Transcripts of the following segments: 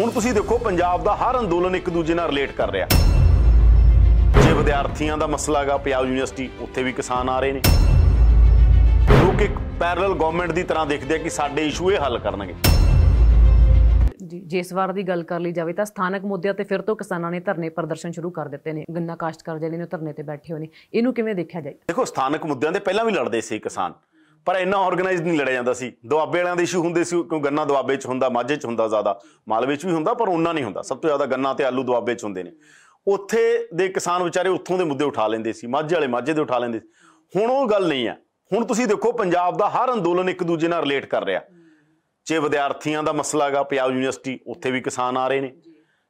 ਹੁਣ ਤੁਸੀਂ ਦੇਖੋ ਪੰਜਾਬ ਦਾ ਹਰ ਅੰਦੋਲਨ ਇੱਕ ਦੂਜੇ ਨਾਲ ਰਿਲੇਟ ਕਰ ਰਿਹਾ ਜੇ ਵਿਦਿਆਰਥੀਆਂ ਦਾ ਮਸਲਾ ਹੈਗਾ ਪੰਜਾਬ ਯੂਨੀਵਰਸਿਟੀ ਉੱਥੇ ਵੀ ਕਿਸਾਨ ਆ ਰਹੇ ਨੇ ਲੋਕ ਇੱਕ ਪੈਰਲਲ ਗਵਰਨਮੈਂਟ ਦੀ ਤਰ੍ਹਾਂ ਦੇਖਦੇ ਆ ਕਿ ਸਾਡੇ ਇਸ਼ੂ ਇਹ ਹੱਲ ਕਰਨਗੇ ਜਿਸ ਵਾਰ ਦੀ ਗੱਲ ਕਰ ਲਈ ਜਾਵੇ ਤਾਂ ਸਥਾਨਕ ਮੁੱਦਿਆਂ ਤੇ ਫਿਰ ਤੋਂ ਕਿਸਾਨਾਂ ਨੇ ਧਰਨੇ ਪ੍ਰਦਰਸ਼ਨ ਸ਼ੁਰੂ ਕਰ ਦਿੱਤੇ ਨੇ ਗੰਨਾ ਕਾਸ਼ਤਕਾਰ ਜਿਹੜੇ ਨੇ ਧਰਨੇ ਤੇ ਬੈਠੇ ਹੋਏ ਨੇ ਇਹਨੂੰ ਕਿਵੇਂ ਦੇਖਿਆ ਜਾਏ ਦੇਖੋ ਸਥਾਨਕ ਮੁੱਦਿਆਂ ਤੇ ਪਹਿਲਾਂ ਵੀ ਲੜਦੇ ਸੀ ਕਿਸਾਨ ਪਰ ਇੰਨਾ ਆਰਗੇਨਾਈਜ਼ਡ ਨਹੀਂ ਲੜਿਆ ਜਾਂਦਾ ਸੀ ਦੁਆਬੇ ਵਾਲਿਆਂ ਦੇ ਇਸ਼ੂ ਹੁੰਦੇ ਸੀ ਕਿਉਂ ਗੰਨਾ ਦੁਆਬੇ 'ਚ ਹੁੰਦਾ ਮਾਝੇ 'ਚ ਹੁੰਦਾ ਜ਼ਿਆਦਾ ਮਾਲਵੇ 'ਚ ਵੀ ਹੁੰਦਾ ਪਰ ਉਹਨਾਂ ਨਹੀਂ ਹੁੰਦਾ ਸਭ ਤੋਂ ਜ਼ਿਆਦਾ ਗੰਨਾ ਤੇ ਆਲੂ ਦੁਆਬੇ 'ਚ ਹੁੰਦੇ ਨੇ ਉੱਥੇ ਦੇ ਕਿਸਾਨ ਵਿਚਾਰੇ ਉੱਥੋਂ ਦੇ ਮੁੱਦੇ ਉਠਾ ਲੈਂਦੇ ਸੀ ਮਾਝੇ ਵਾਲੇ ਮਾਝੇ ਦੇ ਉਠਾ ਲੈਂਦੇ ਸੀ ਹੁਣ ਉਹ ਗੱਲ ਨਹੀਂ ਹੈ ਹੁਣ ਤੁਸੀਂ ਦੇਖੋ ਪੰਜਾਬ ਦਾ ਹਰ ਅੰਦੋਲਨ ਇੱਕ ਦੂਜੇ ਨਾਲ ਰਿਲੇਟ ਕਰ ਰਿਹਾ ਜੇ ਵਿਦਿਆਰਥੀਆਂ ਦਾ ਮਸਲਾ ਹੈਗਾ ਪੰਜਾਬ ਯੂਨੀਵਰਸਿਟੀ ਉੱਥੇ ਵੀ ਕਿਸਾਨ ਆ ਰਹੇ ਨੇ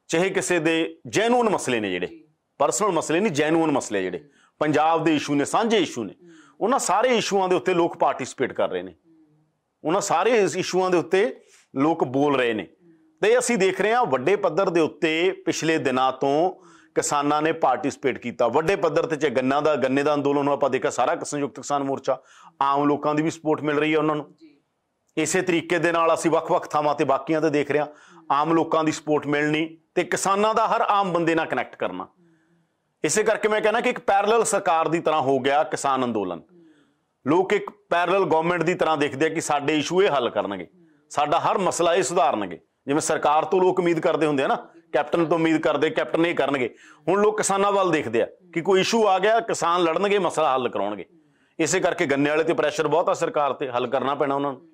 ਚਾਹੇ ਕਿਸੇ ਦੇ ਜੈਨੂਨ ਮਸਲੇ ਨੇ ਜਿਹੜੇ ਪਰਸਨਲ ਮਸਲੇ ਨਹੀਂ ਜੈਨੂਨ ਮਸਲੇ ਜਿਹੜੇ ਪੰਜਾਬ ਦੇ ਇਸ਼ੂ ਨੇ ਸਾਂਝੇ ਇਸ਼ੂ ਨੇ ਉਹਨਾਂ ਸਾਰੇ ਇਸ਼ੂਆਂ ਦੇ ਉੱਤੇ ਲੋਕ ਪਾਰਟਿਸਿਪੇਟ ਕਰ ਰਹੇ ਨੇ ਉਹਨਾਂ ਸਾਰੇ ਇਸ਼ੂਆਂ ਦੇ ਉੱਤੇ ਲੋਕ ਬੋਲ ਰਹੇ ਨੇ ਤੇ ਅਸੀਂ ਦੇਖ ਰਹੇ ਹਾਂ ਵੱਡੇ ਪੱਧਰ ਦੇ ਉੱਤੇ ਪਿਛਲੇ ਦਿਨਾਂ ਤੋਂ ਕਿਸਾਨਾਂ ਨੇ ਪਾਰਟਿਸਿਪੇਟ ਕੀਤਾ ਵੱਡੇ ਪੱਧਰ ਤੇ ਚ ਗੰਨਾ ਦਾ ਗੰਨੇ ਦਾ ਅੰਦੋਲਨ ਨੂੰ ਆਪਾਂ ਦੇਖਿਆ ਸਾਰਾ ਸੰਯੁਕਤ ਕਿਸਾਨ ਮੋਰਚਾ ਆਮ ਲੋਕਾਂ ਦੀ ਵੀ ਸਪੋਰਟ ਮਿਲ ਰਹੀ ਹੈ ਉਹਨਾਂ ਨੂੰ ਇਸੇ ਤਰੀਕੇ ਦੇ ਨਾਲ ਅਸੀਂ ਵੱਖ-ਵੱਖ ਥਾਵਾਂ ਤੇ ਬਾਕੀਆਂ ਤੇ ਦੇਖ ਰਹੇ ਹਾਂ ਆਮ ਲੋਕਾਂ ਦੀ ਸਪੋਰਟ ਮਿਲਣੀ ਤੇ ਕਿਸਾਨਾਂ ਦਾ ਹਰ ਆਮ ਬੰਦੇ ਨਾਲ ਕਨੈਕਟ ਕਰਨਾ ਇਸੇ ਕਰਕੇ ਮੈਂ ਕਹਿੰਦਾ ਕਿ ਇੱਕ ਪੈਰਲਲ ਸਰਕਾਰ ਦੀ ਤਰ੍ਹਾਂ ਹੋ ਗਿਆ ਕਿਸਾਨ ਅੰਦੋਲਨ ਲੋਕ ਇੱਕ ਪੈਰਲਲ ਗਵਰਨਮੈਂਟ ਦੀ ਤਰ੍ਹਾਂ ਦੇਖਦੇ ਆ ਕਿ ਸਾਡੇ ਇਸ਼ੂ ਇਹ ਹੱਲ ਕਰਨਗੇ ਸਾਡਾ ਹਰ ਮਸਲਾ ਇਹ ਸੁਧਾਰਨਗੇ ਜਿਵੇਂ ਸਰਕਾਰ ਤੋਂ ਲੋਕ ਉਮੀਦ ਕਰਦੇ ਹੁੰਦੇ ਆ ਨਾ ਕੈਪਟਨ ਤੋਂ ਉਮੀਦ ਕਰਦੇ ਕੈਪਟਨ ਇਹ ਕਰਨਗੇ ਹੁਣ ਲੋਕ ਕਿਸਾਨਾਂ ਵੱਲ ਦੇਖਦੇ ਆ ਕਿ ਕੋਈ ਇਸ਼ੂ ਆ ਗਿਆ ਕਿਸਾਨ ਲੜਨਗੇ ਮਸਲਾ ਹੱਲ ਕਰਾਉਣਗੇ ਇਸੇ ਕਰਕੇ ਗੰਨੇ ਵਾਲੇ ਤੇ ਪ੍ਰੈਸ਼ਰ ਬਹੁਤ ਆ ਸਰਕਾਰ ਤੇ ਹੱਲ ਕਰਨਾ ਪੈਣਾ ਉਹਨਾਂ ਨੂੰ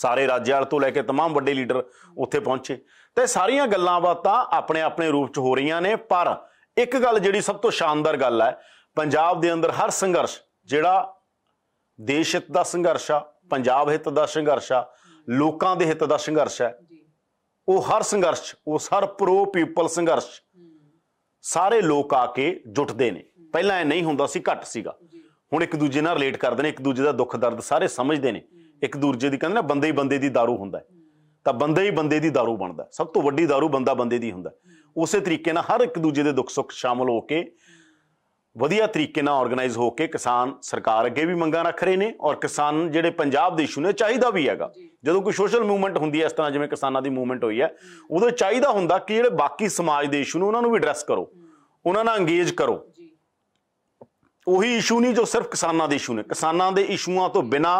ਸਾਰੇ ਰਾਜਾਂ ਵਾਲ ਤੋਂ ਲੈ ਕੇ तमाम ਵੱਡੇ ਲੀਡਰ ਉੱਥੇ ਪਹੁੰਚੇ ਤੇ ਸਾਰੀਆਂ ਗੱਲਾਂ ਬਾਤਾਂ ਆਪਣੇ ਆਪਣੇ ਰੂਪ 'ਚ ਹੋ ਰਹੀਆਂ ਨੇ ਪਰ ਇੱਕ ਗੱਲ ਜਿਹੜੀ ਸਭ ਤੋਂ ਸ਼ਾਨਦਾਰ ਗੱਲ ਹੈ ਪੰਜਾਬ ਦੇ ਅੰਦਰ ਹਰ ਸੰਘਰਸ਼ ਜਿਹੜਾ ਦੇਸ਼ ਹਿੱਤ ਦਾ ਸੰਘਰਸ਼ ਆ ਪੰਜਾਬ ਹਿੱਤ ਦਾ ਸੰਘਰਸ਼ ਆ ਲੋਕਾਂ ਦੇ ਹਿੱਤ ਦਾ ਸੰਘਰਸ਼ ਹੈ ਉਹ ਹਰ ਸੰਘਰਸ਼ ਉਹ ਸਰ ਪ੍ਰੋ ਪੀਪਲ ਸੰਘਰਸ਼ ਸਾਰੇ ਲੋਕ ਆ ਕੇ ਜੁਟਦੇ ਨੇ ਪਹਿਲਾਂ ਇਹ ਨਹੀਂ ਹੁੰਦਾ ਸੀ ਘੱਟ ਸੀਗਾ ਹੁਣ ਇੱਕ ਦੂਜੇ ਨਾਲ ਰਿਲੇਟ ਕਰਦੇ ਨੇ ਇੱਕ ਦੂਜੇ ਦਾ ਦੁੱਖ ਦਰਦ ਸਾਰੇ ਸਮਝਦੇ ਨੇ ਇੱਕ ਦੂਜੇ ਦੀ ਕਹਿੰਦੇ ਨਾ ਬੰਦੇ ਹੀ ਬੰਦੇ ਦੀ दारू ਹੁੰਦਾ ਤਾਂ ਬੰਦੇ ਹੀ ਬੰਦੇ ਦੀ दारू ਬਣਦਾ ਸਭ ਤੋਂ ਵੱਡੀ दारू ਬੰਦਾ ਬੰਦੇ ਦੀ ਹੁੰਦਾ ਉਸੇ ਤਰੀਕੇ ਨਾਲ ਹਰ ਇੱਕ ਦੂਜੇ ਦੇ ਦੁੱਖ ਸੁੱਖ ਸ਼ਾਮਲ ਹੋ ਕੇ ਵਧੀਆ ਤਰੀਕੇ ਨਾਲ ਆਰਗੇਨਾਈਜ਼ ਹੋ ਕੇ ਕਿਸਾਨ ਸਰਕਾਰ ਅੱਗੇ ਵੀ ਮੰਗਾਂ ਰੱਖ ਰਹੇ ਨੇ ਔਰ ਕਿਸਾਨ ਜਿਹੜੇ ਪੰਜਾਬ ਦੇ ਇਸ਼ੂ ਨੇ ਚਾਹੀਦਾ ਵੀ ਹੈਗਾ ਜਦੋਂ ਕੋਈ ਸੋਸ਼ਲ ਮੂਵਮੈਂਟ ਹੁੰਦੀ ਹੈ ਇਸ ਤਰ੍ਹਾਂ ਜਿਵੇਂ ਕਿਸਾਨਾਂ ਦੀ ਮੂਵਮੈਂਟ ਹੋਈ ਹੈ ਉਦੋਂ ਚਾਹੀਦਾ ਹੁੰਦਾ ਕਿ ਜਿਹੜੇ ਬਾਕੀ ਸਮਾਜ ਦੇ ਇਸ਼ੂ ਨੇ ਉਹਨਾਂ ਨੂੰ ਵੀ ਐਡਰੈਸ ਕਰੋ ਉਹਨਾਂ ਨਾਲ ਅੰਗੇਜ ਕਰੋ ਉਹੀ ਇਸ਼ੂ ਨਹੀਂ ਜੋ ਸਿਰਫ ਕਿਸਾਨਾਂ ਦੇ ਇਸ਼ੂ ਨੇ ਕਿਸਾਨਾਂ ਦੇ ਇਸ਼ੂਆਂ ਤੋਂ ਬਿਨਾ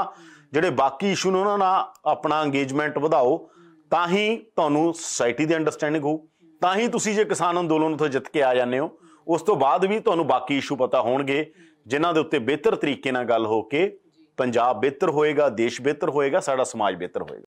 ਜਿਹੜੇ ਬਾਕੀ ਇਸ਼ੂ ਨੇ ਉਹਨਾਂ ਨਾਲ ਆਪਣਾ ਅੰਗੇਜਮੈਂਟ ਵਧਾਓ ਤਾਂ ਹੀ ਤੁਹਾਨੂੰ ਸੋਸਾਇਟੀ ਦੀ ਅੰਡਰਸਟੈਂਡਿੰਗ ਹੋਊ ਤਾਂ ਹੀ ਤੁਸੀਂ ਜੇ ਕਿਸਾਨ ਅੰਦੋਲਨ ਤੋਂ ਜਿੱਤ ਕੇ ਆ ਜਾਂਦੇ ਹੋ ਉਸ ਤੋਂ ਬਾਅਦ ਵੀ ਤੁਹਾਨੂੰ ਬਾਕੀ ਇਸ਼ੂ ਪਤਾ ਹੋਣਗੇ ਜਿਨ੍ਹਾਂ ਦੇ ਉੱਤੇ ਬਿਹਤਰ ਤਰੀਕੇ ਨਾਲ ਗੱਲ ਹੋ ਕੇ ਪੰਜਾਬ ਬਿਹਤਰ ਹੋਏਗਾ ਦੇਸ਼ ਬਿਹਤਰ ਹੋਏਗਾ ਸਾਡਾ ਸਮਾਜ ਬਿਹਤਰ ਹੋਏਗਾ